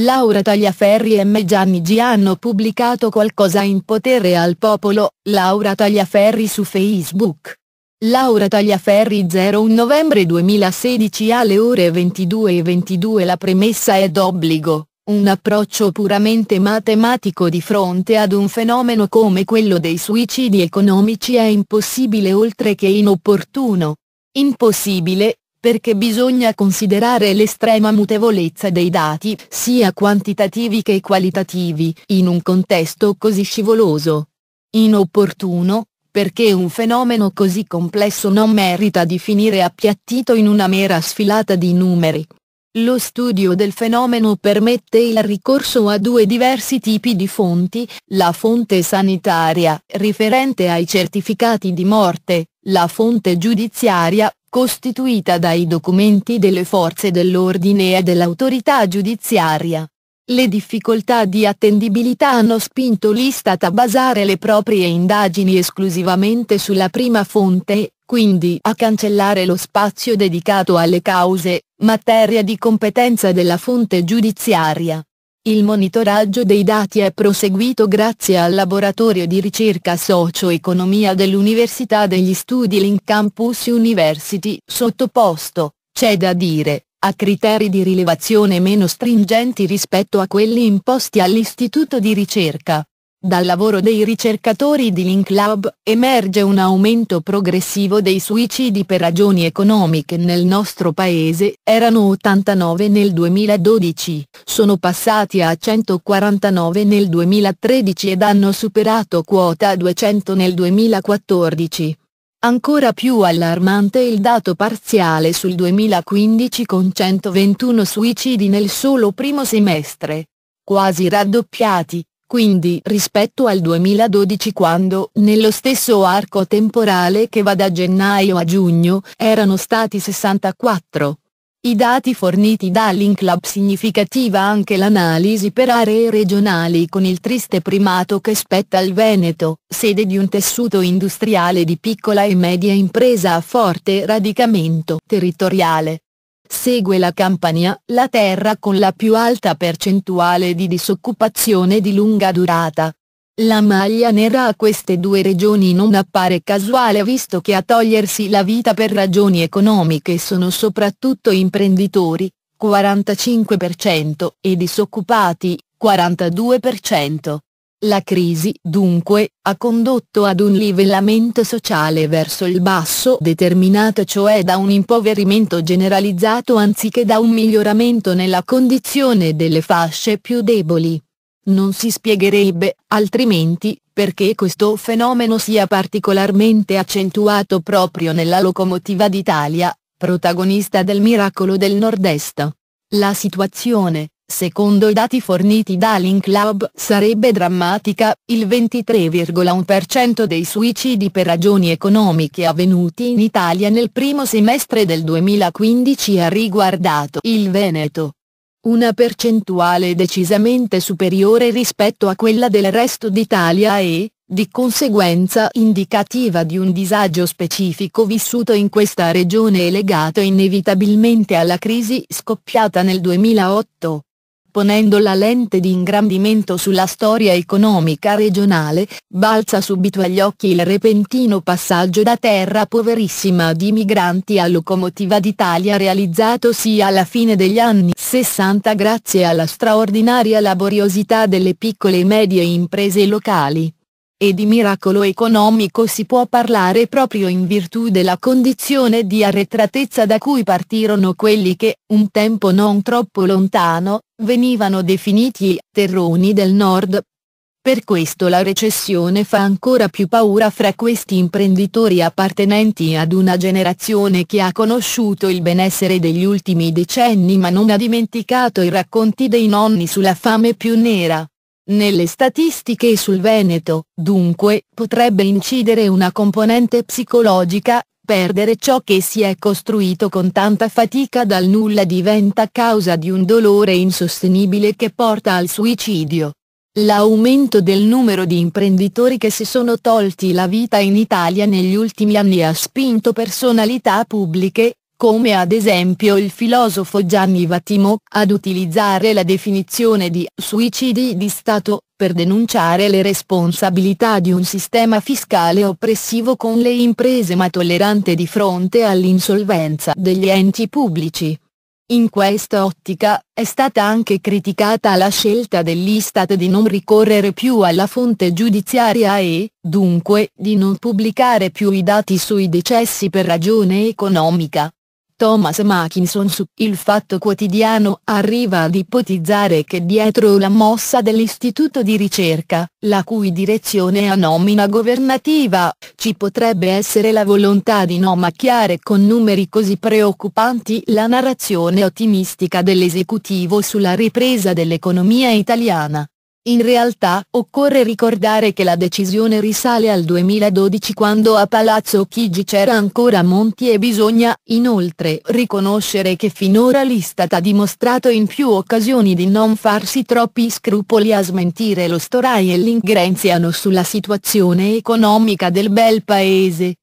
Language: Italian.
Laura Tagliaferri e me Gianni G hanno pubblicato qualcosa in potere al popolo, Laura Tagliaferri su Facebook. Laura Tagliaferri 01 novembre 2016 alle ore 22 e 22 la premessa è d'obbligo, un approccio puramente matematico di fronte ad un fenomeno come quello dei suicidi economici è impossibile oltre che inopportuno. Impossibile, perché bisogna considerare l'estrema mutevolezza dei dati, sia quantitativi che qualitativi, in un contesto così scivoloso. Inopportuno, perché un fenomeno così complesso non merita di finire appiattito in una mera sfilata di numeri. Lo studio del fenomeno permette il ricorso a due diversi tipi di fonti, la fonte sanitaria, riferente ai certificati di morte, la fonte giudiziaria, costituita dai documenti delle forze dell'ordine e dell'autorità giudiziaria. Le difficoltà di attendibilità hanno spinto l'Istat a basare le proprie indagini esclusivamente sulla prima fonte, quindi a cancellare lo spazio dedicato alle cause, materia di competenza della fonte giudiziaria. Il monitoraggio dei dati è proseguito grazie al laboratorio di ricerca socio-economia dell'Università degli Studi Link Campus University, sottoposto, c'è da dire, a criteri di rilevazione meno stringenti rispetto a quelli imposti all'istituto di ricerca. Dal lavoro dei ricercatori di LinkLab, emerge un aumento progressivo dei suicidi per ragioni economiche nel nostro paese, erano 89 nel 2012, sono passati a 149 nel 2013 ed hanno superato quota 200 nel 2014. Ancora più allarmante il dato parziale sul 2015 con 121 suicidi nel solo primo semestre. Quasi raddoppiati, quindi rispetto al 2012 quando, nello stesso arco temporale che va da gennaio a giugno, erano stati 64. I dati forniti dall'Inclub significativa anche l'analisi per aree regionali con il triste primato che spetta al Veneto, sede di un tessuto industriale di piccola e media impresa a forte radicamento territoriale. Segue la Campania, la terra con la più alta percentuale di disoccupazione di lunga durata. La maglia nera a queste due regioni non appare casuale visto che a togliersi la vita per ragioni economiche sono soprattutto imprenditori, 45% e disoccupati, 42%. La crisi dunque ha condotto ad un livellamento sociale verso il basso determinato cioè da un impoverimento generalizzato anziché da un miglioramento nella condizione delle fasce più deboli. Non si spiegherebbe, altrimenti, perché questo fenomeno sia particolarmente accentuato proprio nella locomotiva d'Italia, protagonista del miracolo del nord-est. La situazione, Secondo i dati forniti da dall'Inclub sarebbe drammatica, il 23,1% dei suicidi per ragioni economiche avvenuti in Italia nel primo semestre del 2015 ha riguardato il Veneto. Una percentuale decisamente superiore rispetto a quella del resto d'Italia e, di conseguenza indicativa di un disagio specifico vissuto in questa regione e legato inevitabilmente alla crisi scoppiata nel 2008 ponendo la lente di ingrandimento sulla storia economica regionale, balza subito agli occhi il repentino passaggio da terra poverissima di migranti a locomotiva d'Italia realizzatosi alla fine degli anni 60 grazie alla straordinaria laboriosità delle piccole e medie imprese locali. E di miracolo economico si può parlare proprio in virtù della condizione di arretratezza da cui partirono quelli che, un tempo non troppo lontano, venivano definiti i terroni del nord. Per questo la recessione fa ancora più paura fra questi imprenditori appartenenti ad una generazione che ha conosciuto il benessere degli ultimi decenni ma non ha dimenticato i racconti dei nonni sulla fame più nera. Nelle statistiche sul Veneto, dunque, potrebbe incidere una componente psicologica, perdere ciò che si è costruito con tanta fatica dal nulla diventa causa di un dolore insostenibile che porta al suicidio. L'aumento del numero di imprenditori che si sono tolti la vita in Italia negli ultimi anni ha spinto personalità pubbliche, come ad esempio il filosofo Gianni Vattimo, ad utilizzare la definizione di suicidi di Stato, per denunciare le responsabilità di un sistema fiscale oppressivo con le imprese ma tollerante di fronte all'insolvenza degli enti pubblici. In questa ottica, è stata anche criticata la scelta dell'Istat di non ricorrere più alla fonte giudiziaria e, dunque, di non pubblicare più i dati sui decessi per ragione economica, Thomas Mackinson su Il Fatto Quotidiano arriva ad ipotizzare che dietro la mossa dell'istituto di ricerca, la cui direzione è a nomina governativa, ci potrebbe essere la volontà di non macchiare con numeri così preoccupanti la narrazione ottimistica dell'esecutivo sulla ripresa dell'economia italiana, in realtà occorre ricordare che la decisione risale al 2012 quando a Palazzo Chigi c'era ancora Monti e bisogna inoltre riconoscere che finora l'Istat ha dimostrato in più occasioni di non farsi troppi scrupoli a smentire lo Storai e l'ingrenziano sulla situazione economica del bel paese.